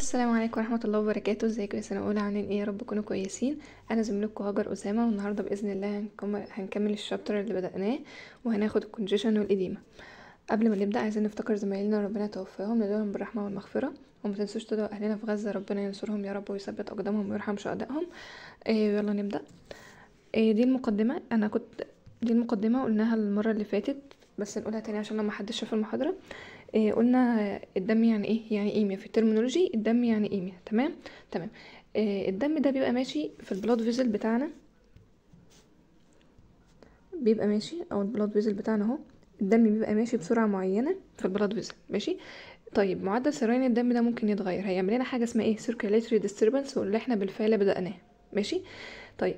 السلام عليكم ورحمة الله وبركاته ازيكم يا سنة أولى عاملين ايه يا رب تكونوا كويسين أنا زميلكم هاجر أسامة والنهاردة بإذن الله هنكمل الشابتر اللي بدأناه وهناخد الكونجيشن والإديمة قبل ما نبدأ عايزين نفتكر زمايلنا ربنا يتوفاهم ندعوهم بالرحمة والمغفرة ومتنسوش تدعو تدعوا أهلنا في غزة ربنا ينصرهم يا رب ويثبت أقدامهم ويرحم شهدائهم إيه يلا نبدأ إيه دي المقدمة أنا كنت دي المقدمة قلناها المرة اللي فاتت بس نقولها تاني عشان لو محدش شاف المحاضرة إيه قلنا الدم يعني ايه يعني ايميا في الترمينولوجي الدم يعني ايميا تمام تمام إيه الدم ده بيبقى ماشي في البلاد فيزل بتاعنا بيبقى ماشي او البلاد فيزل بتاعنا اهو الدم بيبقى ماشي بسرعه معينه في البلاد فيزل ماشي طيب معدل سريان الدم ده ممكن يتغير هيعمل لنا حاجه اسمها ايه سيركيلاتري ديستربنس واللي احنا بالفعل بدأناه ماشي طيب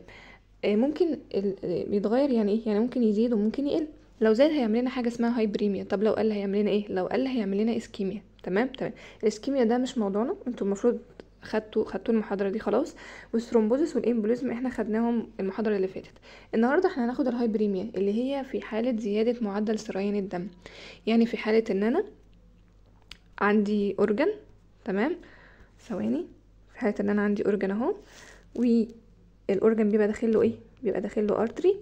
إيه، ممكن إيه، بيتغير يعني ايه يعني ممكن يزيد وممكن يقل لو زاد هيعمل لنا حاجه اسمها هايبريميا طب لو قل هيعمل لنا ايه لو قل هيعمل لنا اسكيميا تمام تمام الاسكيميا ده مش موضوعنا انتوا المفروض خدتوا خدتوا المحاضره دي خلاص والثرومبوزس والامبوليزم احنا خدناهم المحاضره اللي فاتت النهارده احنا هناخد الهايبريميا اللي هي في حاله زياده معدل سريان الدم يعني في حاله ان انا عندي اورجن تمام ثواني في حاله ان انا عندي اورجن اهو والاورجن بيبقى داخل له ايه بيبقى داخل له ارتري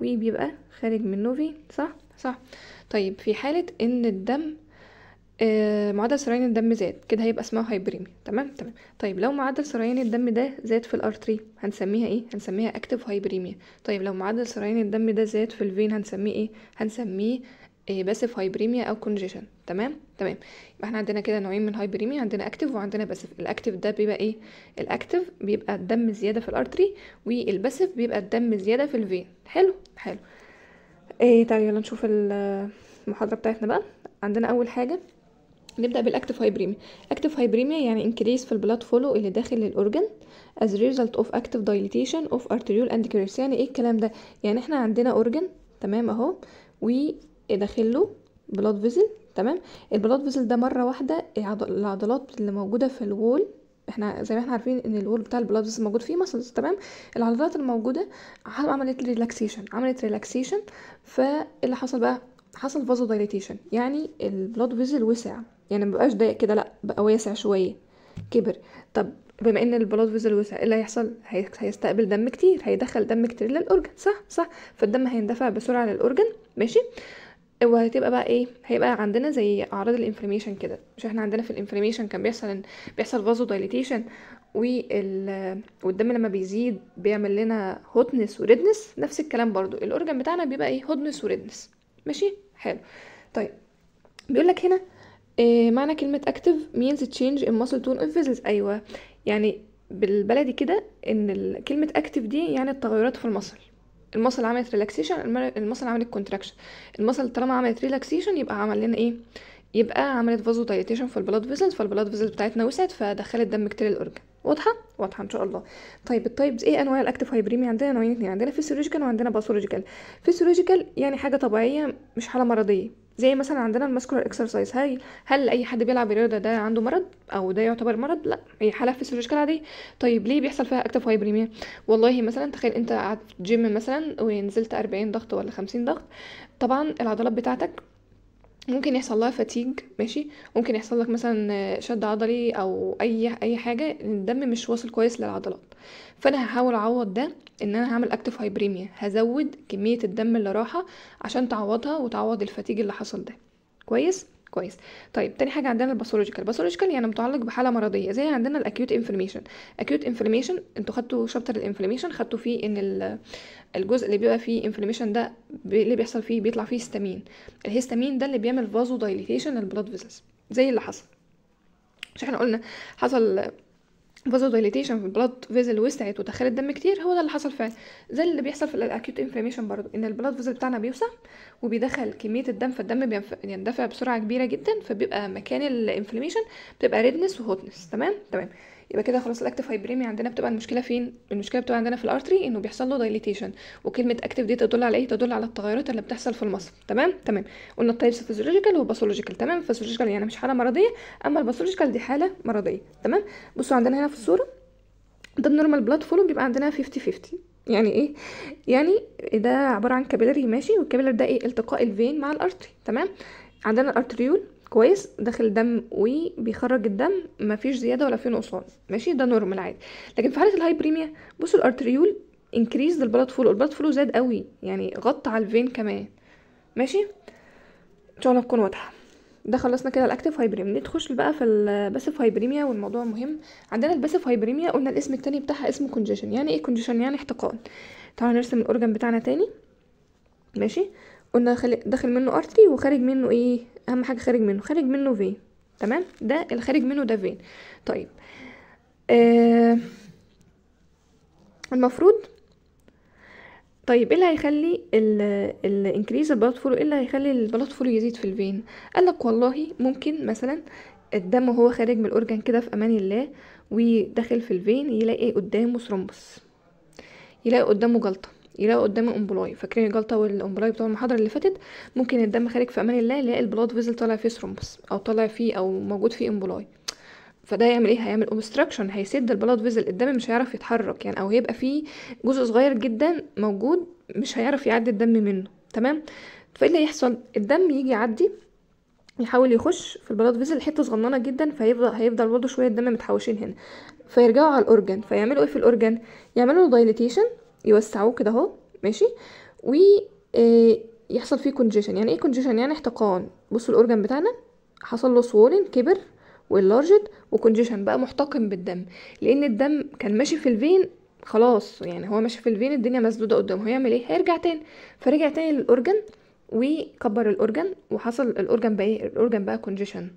وبيبقى خارج من نوفي صح صح طيب في حالة ان الدم آه معدل سريان الدم زاد كده هيبقى اسمها هايبريميا تمام تمام طيب لو معدل سريان الدم ده زاد في الارتري هنسميها ايه هنسميها اكتف هايبريميا طيب لو معدل سريان الدم ده زاد في الفين هنسميه ايه هنسميه باسف هايبريميا او كونجيشن تمام تمام يبقى احنا عندنا كده نوعين من هايبريميا عندنا اكتف وعندنا باسف الاكتف ده بيبقى ايه الاكتف بيبقى الدم زياده في الارتري والباسف بيبقى الدم زياده في الفين حلو حلو ايه تعالى طيب يلا نشوف المحاضره بتاعتنا بقى عندنا اول حاجه نبدا بالاكتف هايبريميا اكتف هايبريميا يعني انكريس في البلاد فولو اللي داخل از as result of active اوف of arterial and يعني ايه الكلام ده يعني احنا عندنا اورجن تمام اهو و له بلاد فيزل تمام البلاد فيزل ده مره واحده العضلات اللي موجوده في الوول احنا زي ما احنا عارفين ان الوول بتاع البلاد فيزل موجود فيه مسلز تمام العضلات الموجوده عملت ريلاكسيشن عملت ريلاكسيشن فاللي حصل بقى حصل فازو دايليتيشن يعني البلاد فيزل وسع يعني مبقاش ضيق كده لا بقى واسع شويه كبر طب بما ان البلاد فيزل وسع ايه اللي هيحصل هيستقبل دم كتير هيدخل دم كتير للاورجن صح صح فالدم هيندفع بسرعه للاورجن ماشي وهتبقى بقى ايه هيبقى عندنا زي اعراض الانفلاميشن كده مش احنا عندنا في الانفلاميشن كان بيحصل بيحصل فازو دايليتيشن وال... والدم لما بيزيد بيعمل لنا هوتنس وريدنس نفس الكلام برضو الاورجن بتاعنا بيبقى ايه هوتنس وريدنس ماشي حلو طيب بيقول لك هنا إيه معنى كلمة اكتف means change in muscle tone of vessels ايوه يعني بالبلدي كده ان كلمة اكتف دي يعني التغيرات في المصل المصل عملت ريلاكسيشن المصل عملت كونتراكشن المصل طالما عملت ريلاكسيشن يبقى عمل لنا ايه يبقى عملت فازو دايتيشن في البلاد فيزلز فالبلاد فيزلز بتاعتنا وسعت فدخلت دم كتير الاورجن واضحه واضحه ان شاء الله طيب التايبز ايه انواع الاكتف هايبريمي عندنا نوعين اتنين عندنا فيسيولوجيكال وعندنا باثولوجيكال فيسيولوجيكال يعني حاجه طبيعيه مش حاله مرضيه زي مثلا عندنا الماسكولار اكسرسايز هل هل اي حد بيلعب رياضه ده عنده مرض او ده يعتبر مرض لا هي حاله فيسيولوجيكال عاديه طيب ليه بيحصل فيها اكتف هايبريميا والله مثلا تخيل انت قعدت في الجيم مثلا ونزلت 40 ضغط ولا 50 ضغط طبعا العضلات بتاعتك ممكن يحصل لها فتيج ماشي ممكن يحصل لك مثلا شد عضلي او اي اي حاجه الدم مش واصل كويس للعضلات فانا هحاول اعوض ده ان انا هعمل اكتف هايبريميا هزود كميه الدم اللي راحه عشان تعوضها وتعوض الفتيج اللي حصل ده كويس كويس طيب تاني حاجه عندنا الباثولوجيكال الباثولوجيكال يعني متعلق بحاله مرضيه زي عندنا الاكيوت انفلاميشن اكيوت انفلاميشن انتوا خدتوا شابتر الانفلاميشن خدتوا فيه ان الجزء اللي بيبقى فيه انفلاميشن ده اللي بيحصل فيه بيطلع فيه هيستامين الهستامين ده اللي بيعمل فازو دايليتيشن للبلاد فيزلز زي اللي حصل مش احنا قلنا حصل فازو دايليتيشن في البلاد فيزل وسعت ودخلت دم كتير هو ده اللي حصل فعلا زي اللي بيحصل في الاكيوت انفلاميشن برضو ان البلاد فيزل بتاعنا بيوسع وبيدخل كميه الدم فالدم بيندفع بسرعه كبيره جدا فبيبقى مكان الانفلاميشن بتبقى ريدنس وهوتنس تمام تمام يبقى كده خلاص الاكتف هايبريميا عندنا بتبقى المشكله فين المشكله بتبقى عندنا في الارتري انه بيحصل له دايليتيشن وكلمه اكتف دي تدل على ايه تدل على التغيرات اللي بتحصل في المصل تمام تمام قلنا التايبس فيزيولوجيكال وباثولوجيكال تمام فيزيولوجيكال يعني مش حاله مرضيه اما الباثولوجيكال دي حاله مرضيه تمام بصوا عندنا هنا في الصوره ده النورمال بلاد فلو بيبقى عندنا 50 50 يعني ايه يعني ده عباره عن كابيلاري ماشي والكابيلاري ده ايه التقاء الفين مع الارتري تمام عندنا الارتريول كويس داخل دم وبيخرج الدم مفيش زياده ولا في نقصان ماشي ده نورمال عادي لكن في حاله الهايبريميا بصوا الارتريول انكريز البلاط فلو البلاط فلو زاد قوي يعني غطى على الفين كمان ماشي ان شاء الله تكون واضحه ده خلصنا كده الاكتف هايبريميا ندخل بقى في الباسيف هايبريميا والموضوع مهم عندنا الباسيف هايبريميا قلنا الاسم التاني بتاعها اسمه كونجيشن يعني ايه كونجيشن يعني احتقان تعالوا نرسم الاورجن بتاعنا تاني ماشي قلنا داخل منه ارتري وخارج منه ايه اهم حاجه خارج منه خارج منه فين تمام ده الخارج منه ده فين طيب آه المفروض طيب ايه اللي هيخلي الانكريز البلاد فلو ايه اللي هيخلي البلاد فلو يزيد في الفين قال لك والله ممكن مثلا الدم وهو خارج من الاورجن كده في امان الله وداخل في الفين يلاقي قدامه ثرومبس يلاقي قدامه جلطه يلاقوا قدام الامبلاي فاكرين الجلطه والامبلاي بتوع المحاضره اللي فاتت ممكن الدم خارج في امان الله يلاقي البلوت فيزل طالع فيه ثرومبس او طالع فيه او موجود فيه امبلاي فده يعمل ايه هيعمل اوبستراكشن هيسد البلوت فيزل الدم مش هيعرف يتحرك يعني او هيبقى فيه جزء صغير جدا موجود مش هيعرف يعدي الدم منه تمام فايه اللي يحصل الدم يجي يعدي يحاول يخش في البلاد فيزل حته صغننه جدا فيفضل هيفضل برضه شويه الدم متحوشين هنا فيرجعوا على الاورجن فيعملوا ايه في الاورجن يعملوا له دايليتيشن يوسعوه كده اهو ماشي ويحصل آه، فيه كونجيشن يعني ايه كونجيشن يعني احتقان بصوا الاورجن بتاعنا حصل له سوولن كبر واللارجت وكونجيشن بقى محتقن بالدم لان الدم كان ماشي في الفين خلاص يعني هو ماشي في الفين الدنيا مسدوده قدامه هيعمل ايه هيرجع تاني فرجع تاني للاورجن وكبر الاورجن وحصل الاورجن بقى ايه الاورجن بقى كونجيشن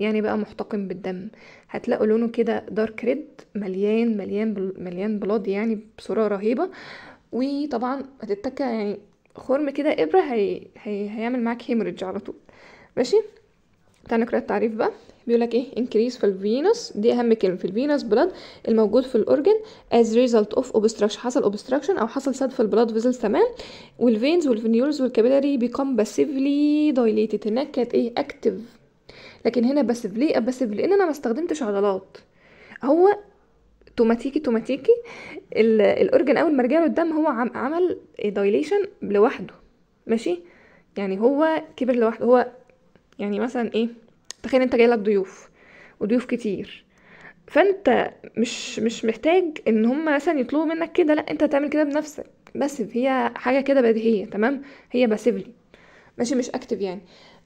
يعني بقى محتقن بالدم هتلاقوا لونه كده دارك ريد مليان مليان مليان بلاد يعني بصوره رهيبه وطبعا هتتكى يعني خرم كده ابره هي... هي... هيعمل معاك هيموريدج على طول ماشي تعالى نقرا التعريف بقى بيقول لك ايه increase في الفينوس دي اهم كلمه في الفينوس بلاد الموجود في الاورجن as result of obstruction حصل obstruction او حصل سد في البلاد فيزلز تمام والفينز والفينيولز والكابيلاري become passively dilated هناك كانت ايه active لكن هنا باسيف ليه باسيف لان انا ما استخدمتش عضلات هو توماتيكي توماتيكي الاورجن اول ما رجع له الدم هو عمل دايليشن لوحده ماشي يعني هو كبر لوحده هو يعني مثلا ايه تخيل انت جايلك ضيوف وضيوف كتير فانت مش مش محتاج ان هم مثلا يطلبوا منك كده لا انت هتعمل كده بنفسك بس هي حاجه كده بديهيه تمام هي باسيفلي ماشي مش اكتف يعني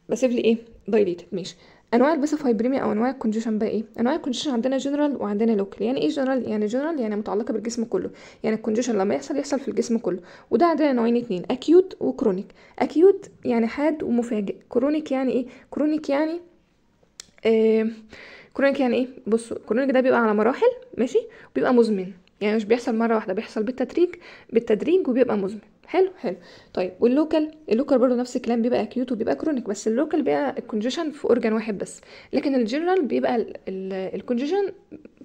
باسيفلي ايه دايليتد ماشي انواع البيسف هايبريميا او انواع الكونجيشن بقى ايه انواع الكونجيشن عندنا جنرال وعندنا لوكال يعني ايه جنرال يعني جنرال يعني متعلقه بالجسم كله يعني الكونجيشن لما يحصل يحصل في الجسم كله وده عندنا نوعين اتنين اكيوت وكرونيك اكيوت يعني حاد ومفاجئ كرونيك يعني ايه كرونيك يعني كرونيك يعني ايه بصوا كرونيك ده بيبقى على مراحل ماشي بيبقى مزمن يعني مش بيحصل مره واحده بيحصل بالتدريج بالتدريج وبيبقى مزمن حلو حلو طيب واللوكال اللوكال برضه نفس الكلام بيبقى اكيوت وبيبقى كرونيك بس اللوكال بيبقى الكونجيشن في اورجان واحد بس لكن الجنرال بيبقى الكونجيشن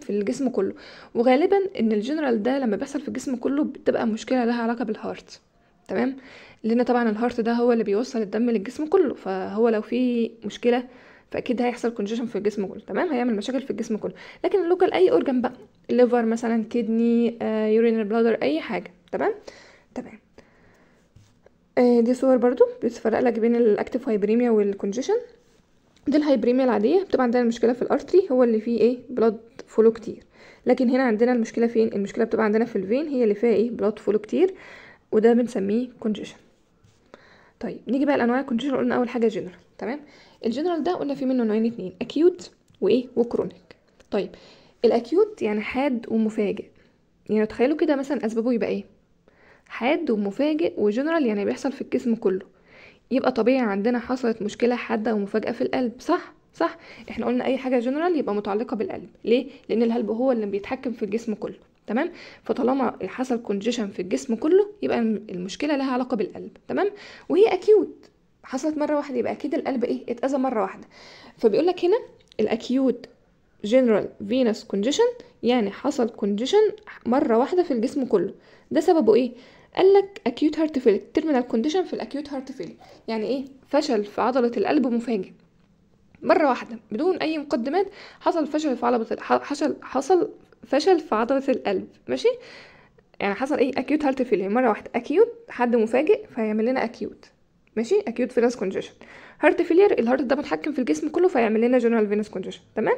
في الجسم كله وغالبا ان الجنرال ده لما بيحصل في الجسم كله بتبقى مشكله لها علاقه بالهارت تمام لان طبعا الهارت ده هو اللي بيوصل الدم للجسم كله فهو لو في مشكله فاكيد هيحصل كونجيشن في الجسم كله تمام هيعمل مشاكل في الجسم كله لكن اللوكال اي اورجان بقى ليفر مثلا كدني يورينال بلادر اي حاجه تمام تمام دي آه، صور برضو بتفرق لك بين الاكتيف هايبريميا والكونجيشن دي الهايبريميا العاديه بتبقى عندنا المشكله في الارتري هو اللي فيه ايه بلاد فلو كتير لكن هنا عندنا المشكله فين المشكله بتبقى عندنا في الفين هي اللي فيها ايه بلاد فلو كتير وده بنسميه كونجيشن طيب نيجي بقى لانواع الكونجيشن قلنا اول حاجه جنرال تمام الجنرال ده قلنا في منه نوعين اتنين اكيوت وايه وكرونيك طيب الاكيوت يعني حاد ومفاجئ يعني تخيلوا كده مثلا اسبابه يبقى ايه حاد ومفاجئ وجنرال يعني بيحصل في الجسم كله يبقى طبيعي عندنا حصلت مشكله حاده ومفاجاه في القلب صح صح احنا قلنا اي حاجه جنرال يبقى متعلقه بالقلب ليه لان القلب هو اللي بيتحكم في الجسم كله تمام فطالما حصل كونجيشن في الجسم كله يبقى المشكله لها علاقه بالقلب تمام وهي اكيوت حصلت مره واحده يبقى اكيد القلب ايه اتاذى مره واحده فبيقول لك هنا الاكيوت جنرال فينوس كونجيشن يعني حصل كونجيشن مره واحده في الجسم كله ده سببه ايه قال لك اكيوت هارت فيلير تيرمينال كونديشن في الاكيوت هارت فيل يعني ايه فشل في عضله القلب مفاجئ مره واحده بدون اي مقدمات حصل فشل في عضله حصل حصل فشل في عضله القلب ماشي يعني حصل ايه اكيوت هارت فيلير مره واحده اكيوت حد مفاجئ فيعمل لنا اكيوت ماشي اكيوت فينس كونجيشن هارت فيلير الهارت ده متحكم في الجسم كله فيعمل لنا جنرال فينس كونجيشن تمام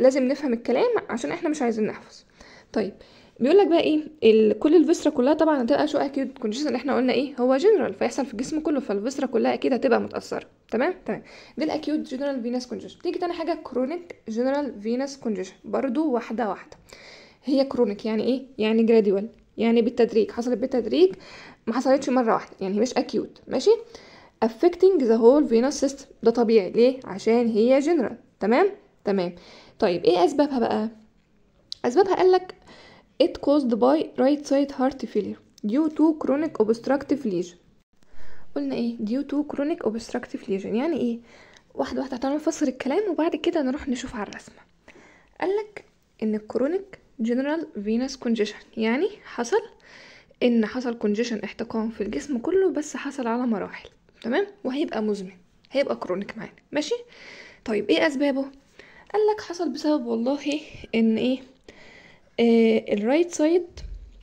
لازم نفهم الكلام عشان احنا مش عايزين نحفظ طيب بيقول لك بقى ايه ال... كل الفيسرا كلها طبعا هتبقى شو اكيد كونجيشن اللي احنا قلنا ايه هو جنرال فيحصل في الجسم كله فالفيسرا كلها اكيد هتبقى متاثره تمام تمام طيب، دي الاكيوت جنرال فينس كونجيشن تيجي تاني حاجه كرونيك جنرال فينس كونجيشن برضو واحده واحده هي كرونيك يعني ايه يعني جراديوال يعني بالتدريج حصلت بالتدريج ما حصلتش مره واحده يعني مش اكيوت ماشي affecting the whole venous system ده طبيعي ليه عشان هي جنرال تمام تمام طيب ايه اسبابها بقى اسبابها قالك it caused by right side heart failure due to chronic obstructive lesion قلنا ايه due to chronic obstructive lesion يعني ايه واحدة واحدة هتعمل نفسر الكلام وبعد كده نروح نشوف على الرسمة قالك ان الكرونيك general venous congestion يعني حصل ان حصل congestion احتقان في الجسم كله بس حصل على مراحل تمام وهيبقى مزمن هيبقى كرونيك معانا ماشي طيب ايه اسبابه قال لك حصل بسبب والله ان ايه آه، الرايت سايد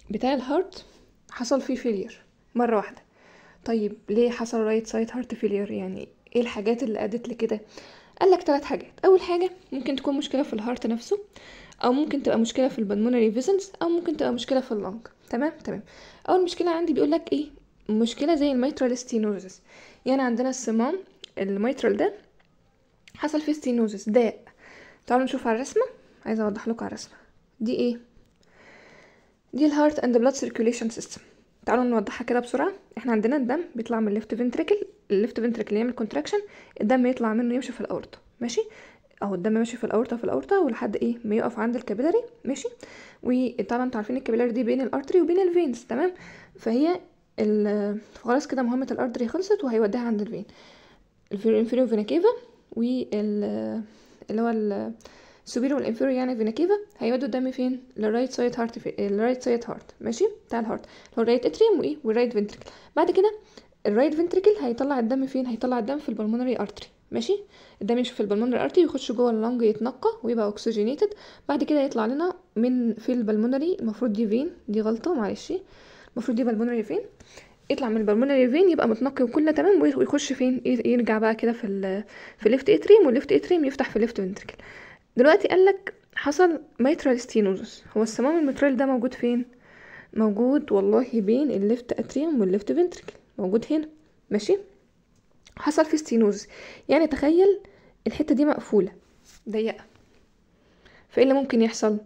بتاع الهارت حصل فيه فيلير مره واحده طيب ليه حصل رايت سايد هارت فيلير يعني ايه الحاجات اللي ادت لكده قال لك ثلاث حاجات اول حاجه ممكن تكون مشكله في الهارت نفسه او ممكن تبقى مشكله في البلمونري فيسلز او ممكن تبقى مشكله في اللنج تمام تمام اول مشكله عندي بيقول لك ايه مشكله زي الميترال ستينوزس يعني عندنا الصمام الميترال ده حصل فيه ستينوزس داء تعالوا نشوف على الرسمه عايزه اوضح لكم على الرسمه دي ايه دي الهارت اند بلاد سيركيوليشن سيستم تعالوا نوضحها كده بسرعه احنا عندنا الدم بيطلع من الليفت فينتريكل الليفت فينتريكل يعمل كونتراكشن الدم يطلع منه يمشي في الاورطه ماشي اهو الدم ماشي في الاورطه في الاورطه ولحد ايه ما يقف عند الكابيلاري ماشي وطبعا انتوا عارفين الكابيلاري دي بين الارتري وبين الفينز تمام فهي خلاص كده مهمه الارتري خلصت وهيوديها عند الفين الانفيريو فينا كيفا وال اللي هو السوبيريور والانفيريو يعني فينا كيفا هيودوا الدم فين للرايت سايد هارت الرايت سايد هارت ماشي بتاع الهارت اللي هو الرايت اتريوم وايه والرايت فينتريكل بعد كده الرايت فينتريكل هيطلع الدم فين هيطلع الدم في البلمونري ارتري ماشي الدم يشوف البلمونري ارتي ويخش جوه اللنج يتنقى ويبقى اوكسجينيتد بعد كده يطلع لنا من في البلمونري المفروض دي فين دي غلطه معلش المفروض دي بلمونري فين يطلع من البلمونري فين يبقى متنقي وكله تمام ويخش فين يرجع بقى كده في في الليفت اتريم والليفت اتريم يفتح في الليفت فنتركل دلوقتي قالك حصل ميترال ستينوزس هو الصمام الميترال ده موجود فين موجود والله بين الليفت اتريم والليفت فنتركل موجود هنا ماشي حصل فيه ستينوز يعني تخيل الحتة دي مقفولة ضيقة فايه اللي ممكن يحصل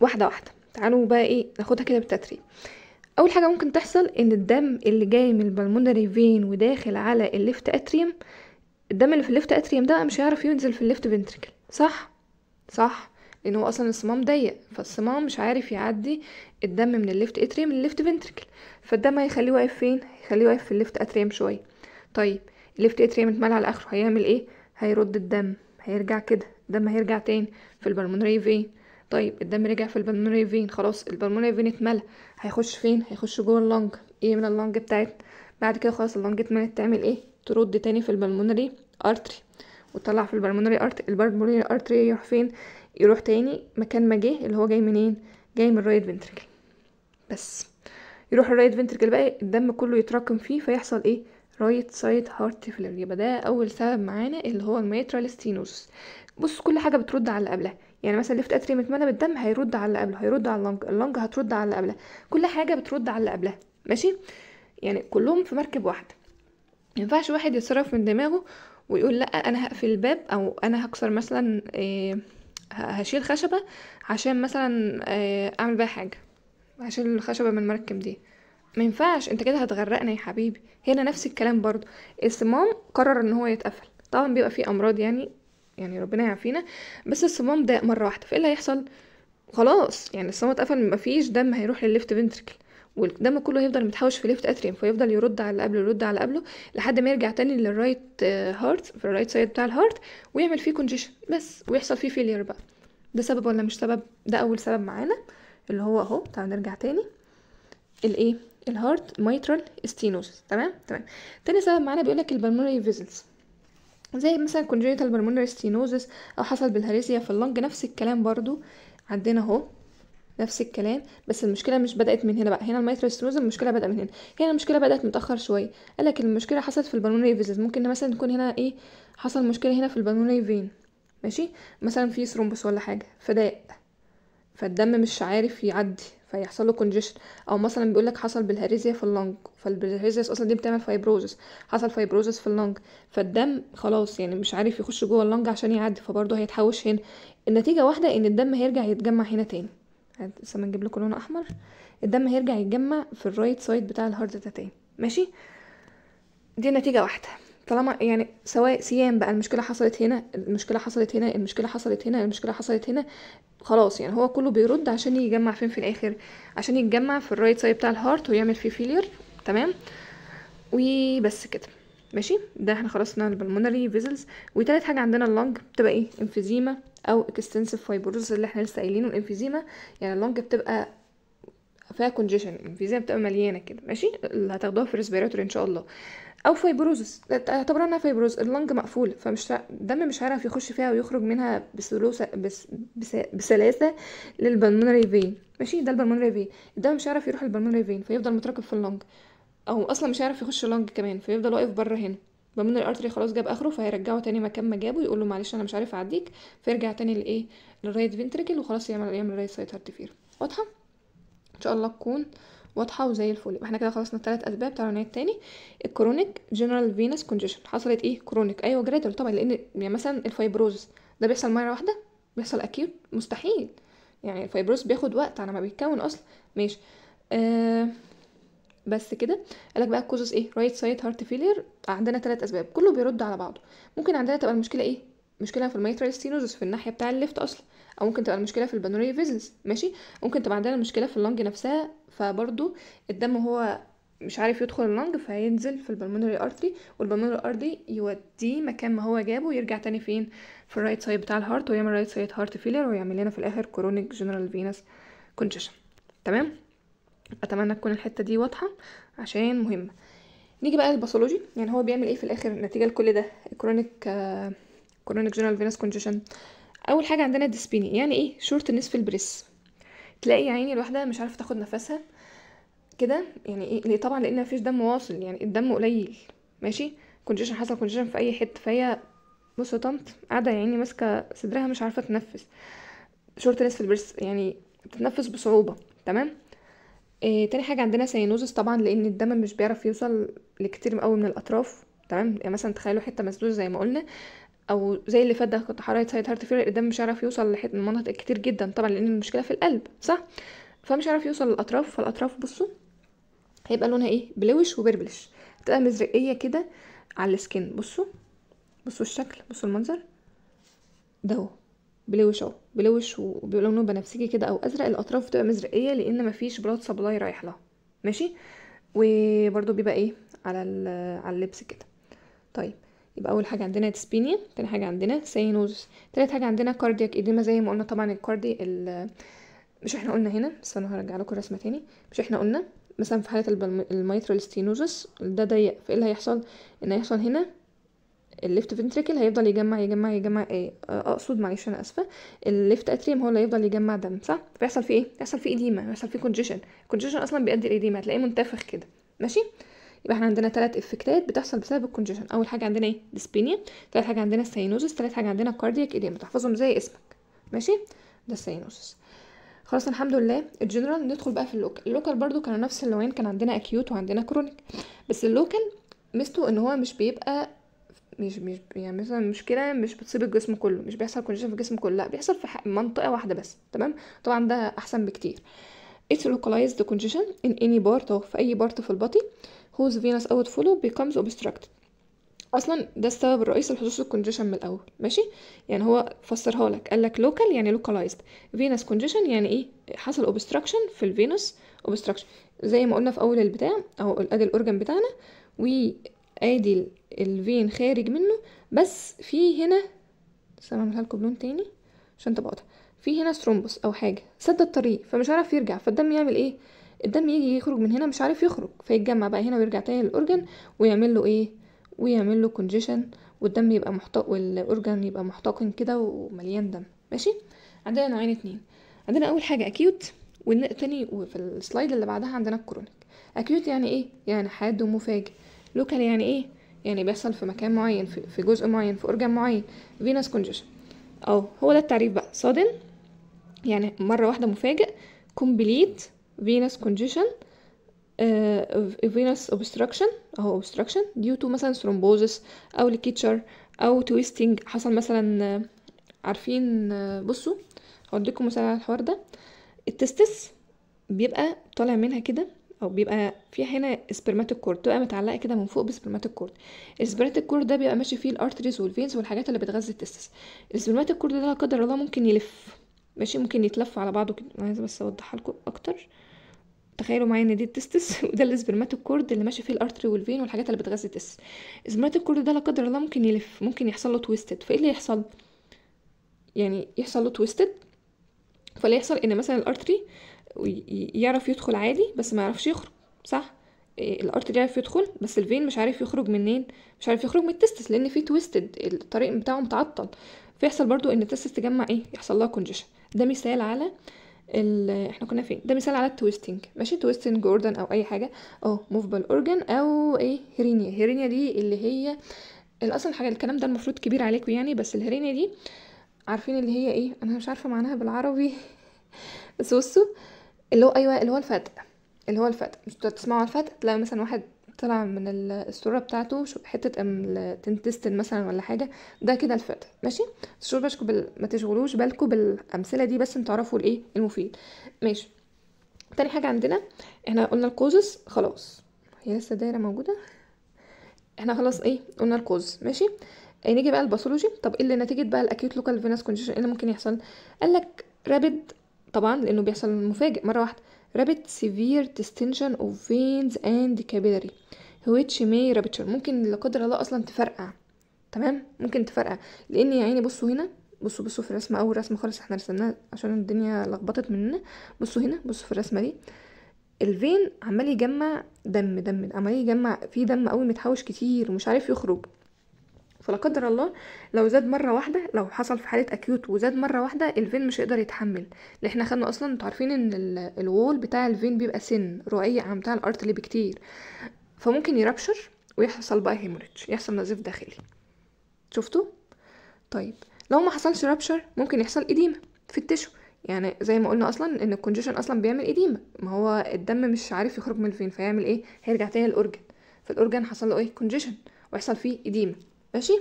واحدة واحدة تعالوا بقى ايه ناخدها كده بالتدريج اول حاجة ممكن تحصل ان الدم اللي جاي من البلمونري فين وداخل على الليفت اتريوم الدم اللي في الليفت اتريوم ده مش هيعرف ينزل في الليفت فينتريكل صح صح لان هو اصلا الصمام ضيق فالصمام مش عارف يعدي الدم من الليفت اتريوم للليفت فينتريكل فالدم هيخليه واقف فين هيخليه واقف في الليفت اتريوم شويه طيب ليفت اتريم اتملى على اخره هيعمل ايه هيرد الدم هيرجع كده الدم هيرجع تاني في البلمونري فين طيب الدم رجع في البلمونري فين خلاص البلمونري فين اتملى هيخش فين هيخش جوه اللنج ايه من اللنج بتاعت بعد كده خلاص اللنج اتملت تعمل ايه ترد تاني في البلمونري ارتري وتطلع في البلمونري ارتري البلمونري ارتري يروح فين يروح تاني مكان ما جه اللي هو جاي منين جاي من الرايت فنتركل بس يروح الرايت فنتركل بقى الدم كله يتراكم فيه فيحصل ايه رايت سايد هارت فيلر يبقى ده اول سبب معانا اللي هو الميترال ستينوس بص كل حاجه بترد على اللي قبلها يعني مثلا ليفت اتريم اتملى بالدم هيرد على اللي قبله هيرد على اللنج اللنج هترد على اللي قبلها كل حاجه بترد على اللي قبلها ماشي يعني كلهم في مركب واحده مينفعش واحد يتصرف من دماغه ويقول لا انا هقفل الباب او انا هكسر مثلا إيه هشيل خشبه عشان مثلا إيه اعمل بيها حاجه هشيل الخشبه من المركب دي ما ينفعش انت كده هتغرقنا يا حبيبي هنا نفس الكلام برضو الصمام قرر ان هو يتقفل طبعا بيبقى فيه امراض يعني يعني ربنا يعافينا بس الصمام ده مره واحده فايه اللي هيحصل خلاص يعني الصمام اتقفل مفيش دم هيروح للليفت فنتركل والدم كله هيفضل متحوش في ليفت اتريوم فيفضل يرد على اللي قبله يرد على اللي قبله لحد ما يرجع تاني للرايت آه، هارت في الرايت سايد بتاع الهارت ويعمل فيه كونجيشن بس ويحصل فيه فيلير بقى ده سبب ولا مش سبب ده اول سبب معانا اللي هو اهو تعال نرجع تاني الايه الهارت ميترال ستينوسس تمام تمام تاني سبب معانا بيقول لك البلمونري فيزلز زي مثلا كونجينيتال بلمونري ستينوزس او حصل بالهريسيا في اللنج نفس الكلام برضو عندنا اهو نفس الكلام بس المشكله مش بدات من هنا بقى هنا الميترال ستينوزس المشكله بدات من هنا هنا المشكله بدات متاخر شويه قال لك المشكله حصلت في البلمونري فيزلز ممكن مثلا تكون هنا ايه حصل مشكله هنا في البلمونري فين ماشي مثلا في ثرومبس ولا حاجه فداء فالدم مش عارف يعدي فيحصل له كونجيشن او مثلا بيقول لك حصل بالهريزيا في اللنج فالبلهارزيا اصلا دي بتعمل فايبروزس حصل فايبروزس في اللنج فالدم خلاص يعني مش عارف يخش جوه اللنج عشان يعدي فبرضه هيتحوش هنا النتيجه واحده ان الدم هيرجع يتجمع هنا تاني لسه ما نجيب لكم لون احمر الدم هيرجع يتجمع في الرايت سايد بتاع الهارت تاني ماشي دي نتيجه واحده طالما يعني سواء سيام بقى المشكله حصلت هنا المشكله حصلت هنا المشكله حصلت هنا المشكله حصلت هنا خلاص يعني هو كله بيرد عشان يجمع فين في الاخر عشان يتجمع في الرايت سايد بتاع الهارت ويعمل فيه فيلير تمام وبس كده ماشي ده احنا خلصنا البلمونري فيزلز وتالت حاجه عندنا اللنج بتبقى ايه انفيزيما او اكستنسيف فايبروز اللي احنا لسه قايلينه الانفيزيما يعني اللنج بتبقى فيها كونجيشن الانفيزيما بتبقى مليانه كده ماشي اللي هتاخدوها في الريسبيراتور ان شاء الله او فيبروزس اعتبرها انها فيبروز اللنج مقفول فمش الدم مش هيعرف يخش فيها ويخرج منها بسلوسه بس بس بسلاسه للبلمونري فين ماشي ده البلمونري فين الدم مش هيعرف يروح للبلمونري فين فيفضل متراكم في اللنج او اصلا مش هيعرف يخش اللنج كمان فيفضل واقف بره هنا بمن الارتري خلاص جاب اخره فهيرجعه تاني مكان ما جابه يقول له معلش انا مش عارف اعديك فيرجع تاني لايه للرايت فينتريكل وخلاص يعمل يعمل رايت سايد هارت فير واضحه ان شاء الله تكون واضحه وزي الفل يبقى احنا كده خلصنا الثلاث اسباب تعالوا نعيد تاني الكرونيك جنرال فينس كونجيشن حصلت ايه كرونيك ايوه جرادوال طبعا لان يعني مثلا الفايبروز ده بيحصل مره واحده بيحصل اكيوت مستحيل يعني الفايبروز بياخد وقت على ما بيتكون اصلا ماشي آه بس كده قالك بقى الكوزز ايه رايت سايد هارت فيلير عندنا تلات اسباب كله بيرد على بعضه ممكن عندنا تبقى المشكله ايه مشكله في الميترال ستينوزس في الناحيه بتاع الليفت اصلا او ممكن تبقى المشكله في البانوريا فيزلز ماشي ممكن تبقى عندنا مشكله في اللنج نفسها فبرضو الدم هو مش عارف يدخل اللنج فينزل في البلمونري ارتري والبلمونري ارتري يوديه مكان ما هو جابه يرجع تاني فين في الرايت سايد بتاع الهارت ويعمل رايت سايد هارت فيلر ويعمل لنا في الاخر كرونيك جنرال فينس كونجيشن تمام اتمنى تكون الحته دي واضحه عشان مهمه نيجي بقى للباثولوجي يعني هو بيعمل ايه في الاخر نتيجه لكل ده الكرونيك كرونيك جنرال فينس كونجيشن اول حاجه عندنا ديسبيني يعني ايه شورت نصف البريس تلاقي يا عيني الواحده مش عارفه تاخد نفسها كده يعني ايه ليه طبعا لان مفيش دم واصل يعني الدم قليل ماشي كونجيشن حصل كونجيشن في اي حته فهي بصوا طنط قاعده يا عيني ماسكه صدرها مش عارفه تنفس شورت نصف البريس يعني بتتنفس بصعوبه تمام إيه تاني حاجه عندنا سينوزس طبعا لان الدم مش بيعرف يوصل لكتير قوي من الاطراف تمام يعني مثلا تخيلوا حته مسدوده زي ما قلنا او زي اللي فات ده كنت حراره سايد هارت فيلر الدم مش هيعرف يوصل لحد مناطق كتير جدا طبعا لان المشكله في القلب صح فمش هيعرف يوصل للاطراف فالاطراف بصوا هيبقى لونها ايه بلوش وبربلش تبقى مزرقيه كده على السكين بصوا بصوا الشكل بصوا المنظر ده هو بلوش اهو بلوش ولونه بنفسجي كده او ازرق الاطراف بتبقى مزرقيه لان مفيش بلاد سبلاي رايح لها ماشي وبرده بيبقى ايه على على اللبس كده طيب يبقى اول حاجه عندنا ديسبينيا تاني حاجه عندنا ساينوزس تالت حاجه عندنا كاردياك ايديما زي ما قلنا طبعا الكاردي مش احنا قلنا هنا بس انا هرجع لكم الرسمه تاني مش احنا قلنا مثلا في حاله الميترال ستينوزس ده ضيق فايه اللي هيحصل ان هيحصل هنا الليفت فنتريكل هيفضل يجمع يجمع يجمع ايه آه، اقصد معلش انا اسفه الليفت اتريم هو اللي هيفضل يجمع دم صح فيحصل فيه ايه يحصل فيه ايديما يحصل فيه كونجيشن الكونجيشن اصلا بيؤدي لاديما هتلاقيه منتفخ كده ماشي يبقى احنا عندنا ثلاث افكتات بتحصل بسبب الكونجيشن اول حاجه عندنا ايه ديسبينيا ثالث حاجه عندنا السينوزس ثالث حاجه عندنا كاردياك ايديما تحفظهم زي اسمك ماشي ده السينوزس خلاص الحمد لله الجنرال ندخل بقى في اللوكال اللوكال برضو كانوا نفس اللوين كان عندنا اكيوت وعندنا كرونيك بس اللوكال ميزته ان هو مش بيبقى مش مش يعني مثلا مشكله مش بتصيب الجسم كله مش بيحصل كونجيشن في الجسم كله لا بيحصل في منطقه واحده بس تمام طبعا ده احسن بكتير it's localized congestion in any part أو في أي بارت في البطي whose venous outflow becomes obstructed اصلا ده السبب الرئيسي لحدوث الكونجيشن من الاول ماشي يعني هو فسرها لك قال لك لوكال يعني لوكالايزد فينس كونجيشن يعني ايه حصل اوبستراكشن في الفينوس اوبستراكشن زي ما قلنا في اول البتاع اهو ادي الاورجن بتاعنا وادي الفين خارج منه بس في هنا استنى اعملها لكم بلون تاني عشان تبقى واضحه في هنا ثرومبوس او حاجه سد الطريق فمش عارف يرجع فالدم يعمل ايه الدم يجي يخرج من هنا مش عارف يخرج فيتجمع بقى هنا ويرجع تاني للاورجن ويعمل له ايه ويعمل له كونجيشن والدم يبقى محتق والاورجن يبقى محتقن كده ومليان دم ماشي عندنا نوعين اتنين عندنا اول حاجه اكيوت تاني وفي السلايد اللي بعدها عندنا الكرونيك اكيوت يعني ايه يعني حاد ومفاجئ لوكال يعني ايه يعني بيحصل في مكان معين في جزء معين في أورجن معين فينوس كونجيشن اه هو ده التعريف بقى صادن يعني مره واحده مفاجئ كومبليت venous congestion uh, venous obstruction اهو obstruction due to مثلا thrombosis او ligature او twisting حصل مثلا آه، عارفين آه، بصوا هوديكم مثلا على الحوار ده التستس بيبقى طالع منها كده او بيبقى في هنا سبرماتيك كورد تبقى متعلقه كده من فوق بسبرماتيك كورد السبرماتيك كورد ده بيبقى ماشي فيه الارتريز والفينز والحاجات اللي بتغذي التستس السبرماتيك كورد ده لا قدر الله ممكن يلف ماشي ممكن يتلف على بعضه كده انا عايزه بس اوضحها لكم اكتر تخيلوا معايا ان دي التستس وده الاسبرماتوكورد اللي ماشي فيه الارتري والفين والحاجات اللي بتغذي التستس الاسبرماتوكورد ده لا قدر الله ممكن يلف ممكن يحصل له تويستد فايه اللي يحصل يعني يحصل له تويستد فاللي يحصل ان مثلا الارتري يعرف يدخل عادي بس ما يعرفش يخرج صح إيه، الارتري عارف يدخل بس الفين مش عارف يخرج منين مش عارف يخرج من التستس لان في تويستد الطريق بتاعه متعطل فيحصل برضو ان التستس تجمع ايه يحصل لها كونجيشن ده مثال على احنا كنا فين ده مثال على التويستنج ماشي تويستنج جوردن او اي حاجه اه موفبل اورجن او ايه هيرينيا هيرينيا دي اللي هي اصلا الحاجه الكلام ده المفروض كبير عليكم يعني بس الهيرينيا دي عارفين اللي هي ايه انا مش عارفه معناها بالعربي بس بصوا اللي هو ايوه اللي هو الفتق اللي هو الفتق مش تسمعوا الفتق تلاقي مثلا واحد طلع من الصورة بتاعته حتة تنتستن مثلا ولا حاجة ده كده الفقر ماشي شو بشكو بال... ما تشغلوش بالكم بالأمثلة دي بس انتوا تعرفوا الايه المفيد ماشي تاني حاجة عندنا احنا قلنا الكوزس خلاص هي لسه دايرة موجودة احنا خلاص ايه قلنا الكوز ماشي ايه نيجي بقى الباثولوجي طب ايه اللي نتيجة بقى الاكيوت لوكال فينس كونجيشن ايه اللي ممكن يحصل قال لك رابد طبعا لانه بيحصل مفاجئ مره واحده rabbit severe distension of veins and capillary which may rupture ممكن لا قدر الله اصلا تفرقع تمام ممكن تفرقع لان يا عيني بصوا هنا بصوا بصوا في الرسمه اول رسمه خالص احنا رسمناها عشان الدنيا لخبطت مننا بصوا هنا بصوا في الرسمه دي الفين عمال يجمع دم دم عمال يجمع في دم قوي متحوش كتير ومش عارف يخرج فلا قدر الله لو زاد مره واحده لو حصل في حاله اكيوت وزاد مره واحده الفين مش هيقدر يتحمل اللي احنا خدنا اصلا انتوا عارفين ان الوول بتاع الفين بيبقى سن رؤية عن بتاع اللي بكتير فممكن يرابشر ويحصل بقى هيموريتش يحصل نزيف داخلي شفتوا طيب لو ما حصلش رابشر ممكن يحصل اديمه في التشو يعني زي ما قلنا اصلا ان الكونجيشن اصلا بيعمل اديمه ما هو الدم مش عارف يخرج من الفين فيعمل ايه هيرجع تاني للاورجن فالاورجن حصل له ايه كونجيشن ويحصل فيه اديمه ماشي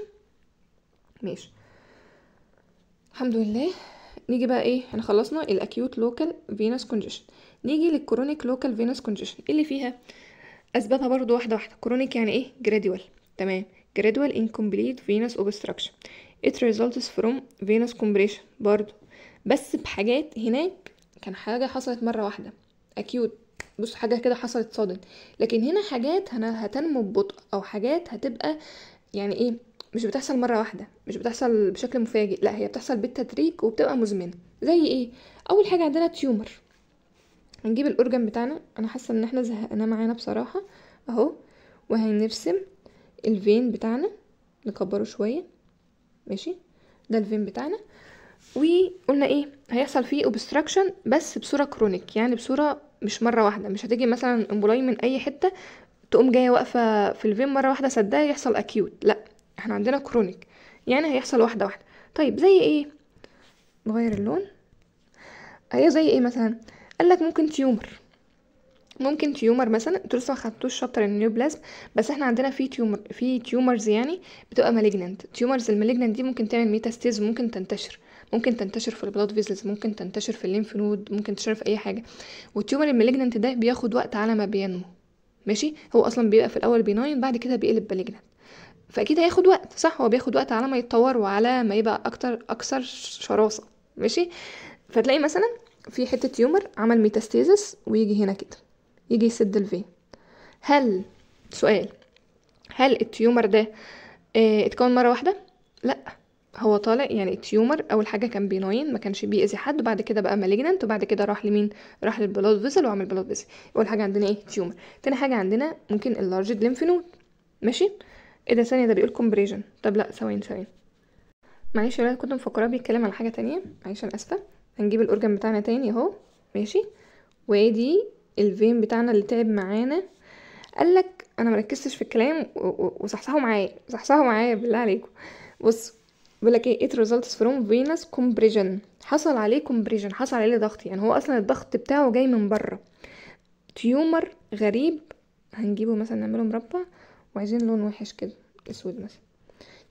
ماشي الحمد لله نيجي بقى ايه احنا خلصنا الاكيوت لوكال فينوس كونجيشن نيجي للكرونيك لوكال فينوس كونجيشن اللي فيها اسبابها برضو واحده واحده كرونيك يعني ايه جراديوال تمام gradual incomplete venous obstruction it results from venous compression برضو بس بحاجات هناك كان حاجة حصلت مرة واحدة acute بص حاجة كده حصلت صادم لكن هنا حاجات هتنمو ببطء أو حاجات هتبقى يعني ايه مش بتحصل مره واحده مش بتحصل بشكل مفاجئ لا هي بتحصل بالتدريج وبتبقى مزمنه زي ايه اول حاجه عندنا تيومر هنجيب الاورجن بتاعنا انا حاسه ان احنا زهقنا معانا بصراحه اهو وهنرسم الفين بتاعنا نكبره شويه ماشي ده الفين بتاعنا وقلنا ايه هيحصل فيه اوبستراكشن بس بصوره كرونيك يعني بصوره مش مره واحده مش هتيجي مثلا امبولاي من اي حته تقوم جايه واقفه في الفين مره واحده صدقها يحصل اكيوت لا احنا عندنا كرونيك يعني هيحصل واحده واحده طيب زي ايه نغير اللون هي أيوة، زي ايه مثلا قال لك ممكن تيومر ممكن تيومر مثلا انتوا لسه ما خدتوش شابتر النيوبلازم بس احنا عندنا في تيومر في تيومرز يعني بتبقى مالجننت تيومرز المالجننت دي ممكن تعمل ميتاستيز وممكن تنتشر ممكن تنتشر في البلاد فيزلز ممكن تنتشر في الليمف نود ممكن تنتشر في اي حاجه والتيومر المالجننت ده بياخد وقت على ما بينمو ماشي هو اصلا بيبقى في الاول بيناين بعد كده بيقلب بالجنات فاكيد هياخد وقت صح هو بياخد وقت على ما يتطور وعلى ما يبقى اكتر اكثر شراسه ماشي فتلاقي مثلا في حته تيومر عمل ميتاستيزس ويجي هنا كده يجي يسد الفين هل سؤال هل التيومر ده آه، اتكون مره واحده لا هو طالع يعني التيومر اول حاجه كان بيناين ما كانش بيأذي حد وبعد كده بقى مالجننت وبعد كده راح لمين راح للبلاد فيسل وعمل بلاد فيسل اول حاجه عندنا ايه تيومر تاني حاجه عندنا ممكن اللارج ليمف نود ماشي ايه ده ثانيه ده بيقول كومبريجن طب لا ثواني ثواني معلش يا كنت مفكراه بيتكلم على حاجه تانية معلش انا اسفه هنجيب الاورجن بتاعنا تاني اهو ماشي وادي الفين بتاعنا اللي تعب معانا قالك انا مركزتش في الكلام وصحصحوا معايا صحصحوا معايا بالله عليكم بصوا بيقول لك ايه it results from venous compression حصل عليه compression حصل عليه ضغط يعني هو اصلا الضغط بتاعه جاي من بره تيومر غريب هنجيبه مثلا نعمله مربع وعايزين لون وحش كده اسود مثلا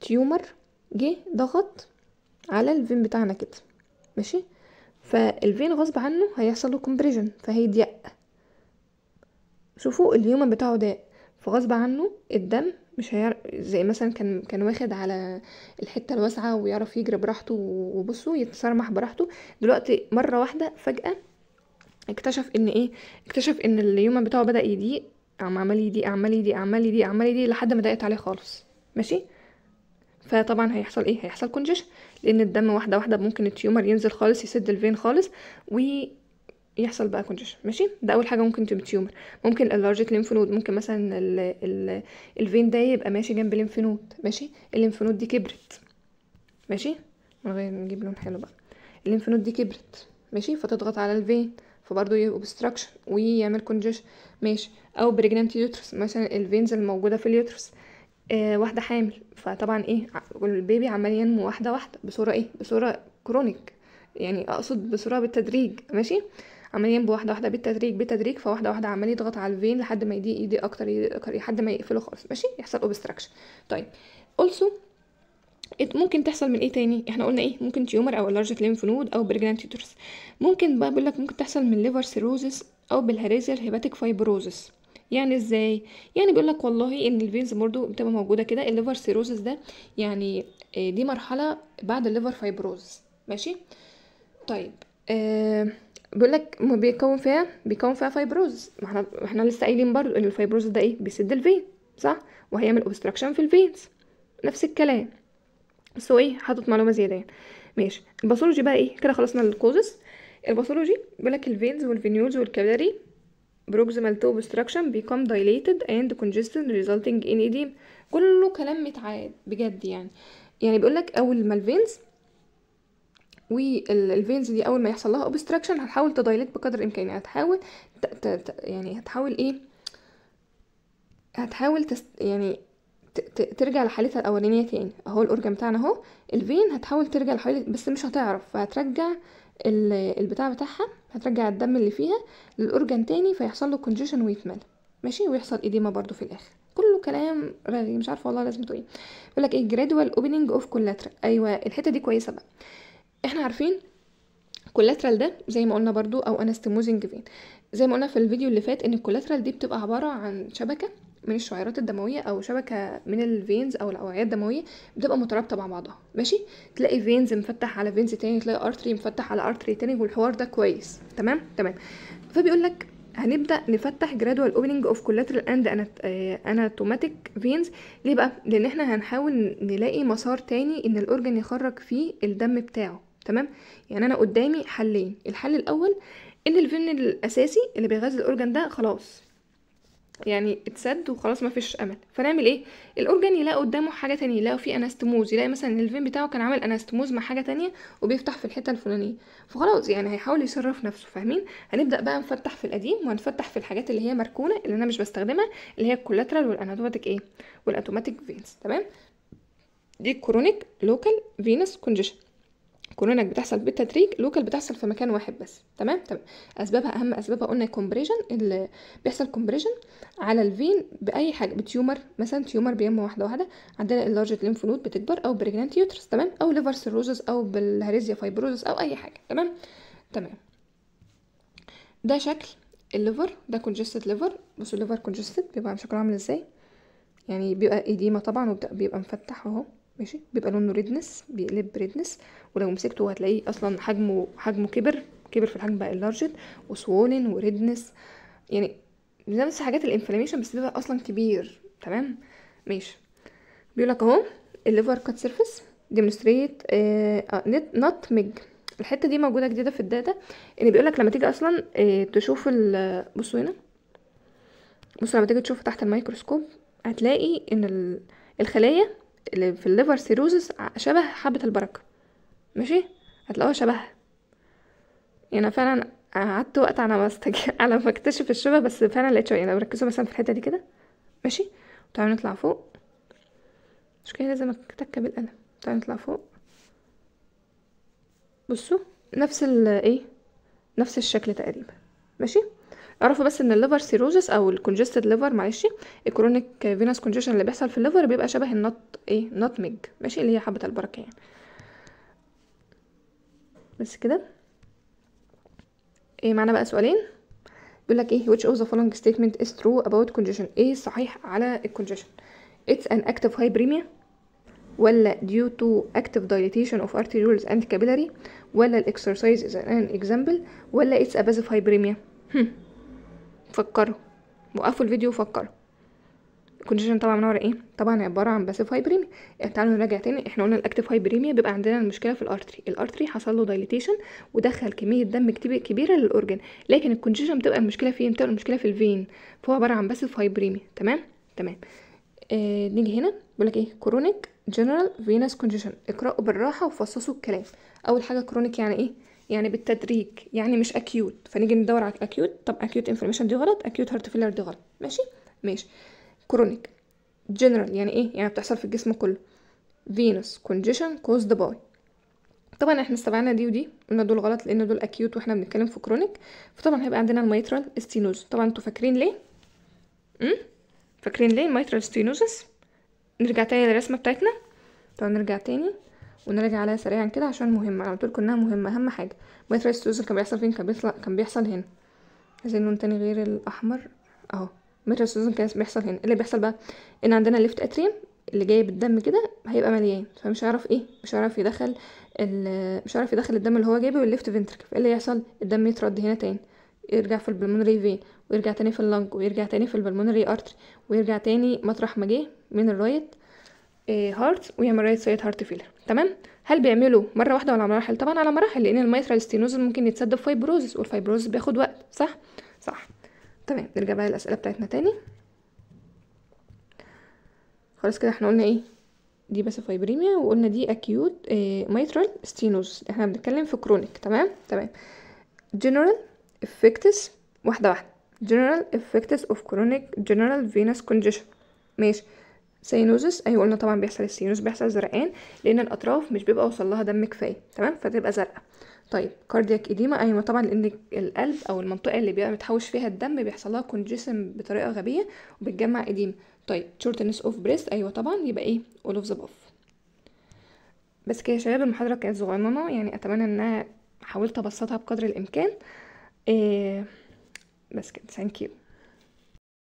تيومر جه ضغط على الفين بتاعنا كده ماشي فالفين غصب عنه هيحصل له كومبريجن فهيضيق شوفوا اليوم بتاعه ضاق فغصب عنه الدم مش هيعرف زي مثلا كان كان واخد على الحته الواسعه ويعرف يجري براحته وبصوا يتسرمح براحته دلوقتي مره واحده فجاه اكتشف ان ايه اكتشف ان اليوم بتاعه بدا يضيق عمال يضيق عمال يضيق عمال يضيق عمال يضيق لحد ما ضاقت عليه خالص ماشي فطبعا هيحصل ايه هيحصل كونجيشن لان الدم واحده واحده ممكن التيومر ينزل خالص يسد الفين خالص و يحصل بقى كونجيشن ماشي ده اول حاجه ممكن تبقى تيومر ممكن اللارجت ليمف نود ممكن مثلا ال ال الفين ده يبقى ماشي جنب ليمف نود ماشي الليمف نود دي كبرت ماشي نغير نجيب لون حلو بقى الليمف نود دي كبرت ماشي فتضغط على الفين فبرضه يبقى اوبستراكشن ويعمل كونجيشن ماشي او بريجننت يوترس مثلا الفينز الموجوده في اليوترس آه واحده حامل فطبعا ايه البيبي عمال ينمو واحده واحده بصوره ايه بصوره كرونيك يعني اقصد بصوره بالتدريج ماشي عمالين بواحده واحده بالتدريج بالتدريج فواحده واحده عمال يضغط على الفين لحد ما يضيق يدي اكتر يضيق اكتر لحد ما يقفله خالص ماشي يحصل اوبستراكشن طيب also ممكن تحصل من ايه تاني احنا قلنا ايه ممكن تيومر او لارج ليمف نود او بريجنان تيوترس ممكن بقى بقول لك ممكن تحصل من ليفر سيروزس او بالهريزر هيباتيك فايبروزس يعني ازاي يعني بيقول لك والله ان الفينز برضو بتبقى موجوده كده الليفر سيروزس ده يعني آه، دي مرحله بعد الليفر فايبروزس ماشي طيب آه بيقول لك ما بيكون فيها بيكون فيها فايبروز ما احنا احنا لسه قايلين برضو ان الفايبروز ده ايه بيسد الفين صح وهيعمل اوبستراكشن في الفينز نفس الكلام بس هو ايه حاطط معلومه زياده يعني. ماشي الباثولوجي بقى ايه كده خلصنا الكوزس الباثولوجي بيقول لك الفينز والفينيولز والكابيلاري proximal to obstruction become dilated and كونجستد resulting in edema كله كلام متعاد بجد يعني يعني بيقول لك اول ما الفينز والفيلز دي اول ما يحصل لها اوبستراكشن هتحاول تدايلت بقدر الامكان يعني هتحاول ت... ت... ت... يعني هتحاول ايه هتحاول تس... يعني ت... ترجع لحالتها الاولانيه تاني اهو الاورجن بتاعنا اهو الفين هتحاول ترجع لحالتها بس مش هتعرف فهترجع ال... البتاع بتاعها هترجع الدم اللي فيها للاورجن تاني فيحصل له كونجيشن ويتمل ماشي ويحصل ايديما برضو في الاخر كله كلام رغي مش عارفه والله لازمته ايه بيقول لك ايه جرادوال اوبننج اوف كولاترال ايوه الحته دي كويسه بقى احنا عارفين الكولاترال ده زي ما قلنا برضو او انستموزنج فين زي ما قلنا في الفيديو اللي فات ان الكولاترال دي بتبقى عباره عن شبكه من الشعيرات الدمويه او شبكه من الفينز او الاوعيه الدمويه بتبقى مترابطه مع بعضها ماشي تلاقي فينز مفتح على فينز تاني تلاقي ارتري مفتح على ارتري تاني والحوار ده كويس تمام تمام فبيقول لك هنبدا نفتح جرادوال اوبننج اوف كولاترال اند اناتوماتيك فينز ليه بقى لان احنا هنحاول نلاقي مسار تاني ان الاورجن يخرج فيه الدم بتاعه تمام يعني انا قدامي حلين الحل الاول ان الفن الاساسي اللي بيغذي الاورجان ده خلاص يعني اتسد وخلاص ما فيش امل فنعمل ايه الاورجان يلاقي قدامه حاجه تانية يلاقي فيه اناستموز يلاقي مثلا الفين بتاعه كان عامل اناستموز مع حاجه تانية وبيفتح في الحته الفلانيه فخلاص يعني هيحاول يصرف نفسه فاهمين هنبدا بقى نفتح في القديم وهنفتح في الحاجات اللي هي مركونه اللي انا مش بستخدمها اللي هي الكولاترال والاناتوماتيك ايه والاتوماتيك فينز تمام دي كرونيك لوكال فينس كونجيشن كورونك بتحصل بالتدريج لوكال بتحصل في مكان واحد بس تمام تمام اسبابها اهم اسبابها قلنا الكومبريشن اللي بيحصل كومبريشن على الفين باي حاجه بتيومر مثلا تيومر بينمو واحده واحده عندنا اللارج ليمف نود بتكبر او بريجنانت يوترس تمام او ليفر سيروزس او بالهريزيا فايبروزس او اي حاجه تمام تمام ده شكل الليفر ده كونجستد ليفر بصوا الليفر كونجستد بيبقى شكله عامل ازاي يعني بيبقى ايديما طبعا وبيبقى مفتح اهو ماشي بيبقى لونه ريدنس بيقلب ريدنس ولو مسكته هتلاقيه اصلا حجمه حجمه كبر كبر في الحجم بقى اللارجت وسوولن وريدنس يعني نفس حاجات الانفلاميشن بس بيبقى اصلا كبير تمام ماشي بيقول لك اهو الليفر كات سيرفيس ديمونستريت نوت ميج الحته دي موجوده جديده في الداتا ان يعني بيقول لك لما تيجي اصلا آه، تشوف بصوا هنا بصوا لما تيجي تشوف تحت الميكروسكوب هتلاقي ان الخلايا اللي في الليفر سيروزس شبه حبه البركه ماشي هتلاقوها شبهها يعني فعلا قعدت وقت على ما استج... على ما اكتشف الشبه بس فعلا لقيت شويه يعني ركزوا مثلا في الحته دي كده ماشي تعالوا نطلع فوق مش كده لازم اتكه بالقلم تعالوا نطلع فوق بصوا نفس ال ايه نفس الشكل تقريبا ماشي اعرفوا بس ان الليفر سيروزس او الكونجستد ليفر معلش الكرونيك فينوس كونجيشن اللي بيحصل في الليفر بيبقى شبه النط ايه ميج ماشي اللي هي حبه البركه يعني بس كده إيه معانا بقى سؤالين بيقول لك ايه which of the following statement is true about congestion ايه الصحيح على الكونجيشن it's an active hyperemia ولا due to active dilatation of arterioles and capillary ولا exercise is an example ولا it's a passive hyperemia فكروا وقفوا الفيديو وفكروا الكونديشن طبعا ورا ايه طبعا عباره عن باسيف آه، هايبريميا تعالوا نراجع تاني احنا قلنا الاكتيف هايبريميا بيبقى عندنا المشكله في الارتري الارتري حصل له دايليتيشن ودخل كميه دم كبيره للاورجن لكن الكونجيشن بتبقى المشكله فين بتبقى المشكله في الفين فهو عباره عن باسيف هايبريميا تمام تمام آه نيجي هنا بيقول لك ايه كرونيك جنرال فينس كونجيشن اقرأوا بالراحه وفصصوا الكلام اول حاجه كرونيك يعني ايه يعني بالتدريج يعني مش اكيوت فنيجي ندور على اكيوت طب اكيوت انفلاميشن دي غلط اكيوت هارت فيلر دي غلط ماشي ماشي كرونيك جنرال يعني ايه يعني بتحصل في الجسم كله فينوس كونجيشن كوزد باي طبعا احنا استبعدنا دي ودي قلنا دول غلط لان دول اكيوت واحنا بنتكلم في كرونيك فطبعا هيبقى عندنا الميترال ستينوز طبعا انتوا فاكرين ليه امم فاكرين ليه الميترال ستينوزس نرجع تاني للرسمه بتاعتنا طب نرجع تاني ونراجع عليها سريعا كده عشان مهمه انا قلت لكم انها مهمه اهم حاجه الميترال ستينوزس كان بيحصل فين كان كان بيحصل هنا عايزين لون تاني غير الاحمر اهو ميتاستاسيزم كان بيحصل هنا اللي بيحصل بقى ان عندنا ليفت اتريم اللي جاي بالدم كده هيبقى مليان فمش هيعرف ايه مش هيعرف يدخل مش هيعرف يدخل الدم اللي هو جايبه والليفت فنتركل فايه اللي يحصل الدم يترد هنا تاني يرجع في البلمونري فين ويرجع تاني في اللنج ويرجع تاني في البلمونري ارتري ويرجع تاني مطرح ما جه من الرايت هارت ويعمل رايت سايد هارت فيلر تمام هل بيعملوا مره واحده ولا على مراحل طبعا على مراحل لان الميترال ستينوز ممكن يتسبب فايبروزس والفايبروزس بياخد وقت صح تمام نرجع بقى للأسئلة بتاعتنا تاني خلاص كده احنا قلنا ايه دي بس فايبريميا وقلنا دي اكيوت اه ميترال ستينوز احنا بنتكلم في كرونيك تمام تمام general effects واحدة واحدة general effects of chronic general venous congestion ماشي سينوزس ايوه قلنا طبعا بيحصل السينوز بيحصل زرقان لان الاطراف مش بيبقى وصل لها دم كفايه تمام فتبقى زرقاء طيب كاردياك اديما ايوه طبعا لان القلب او المنطقه اللي بيبقى متحوش فيها الدم بيحصلها لها كونجيشن بطريقه غبيه وبتجمع اديما طيب شورتنس اوف بريست ايوه طبعا يبقى ايه اول اوف ذا باف بس كده يا شباب المحاضره كانت صغننه يعني اتمنى انها حاولت ابسطها بقدر الامكان إيه بس كده ثانك يو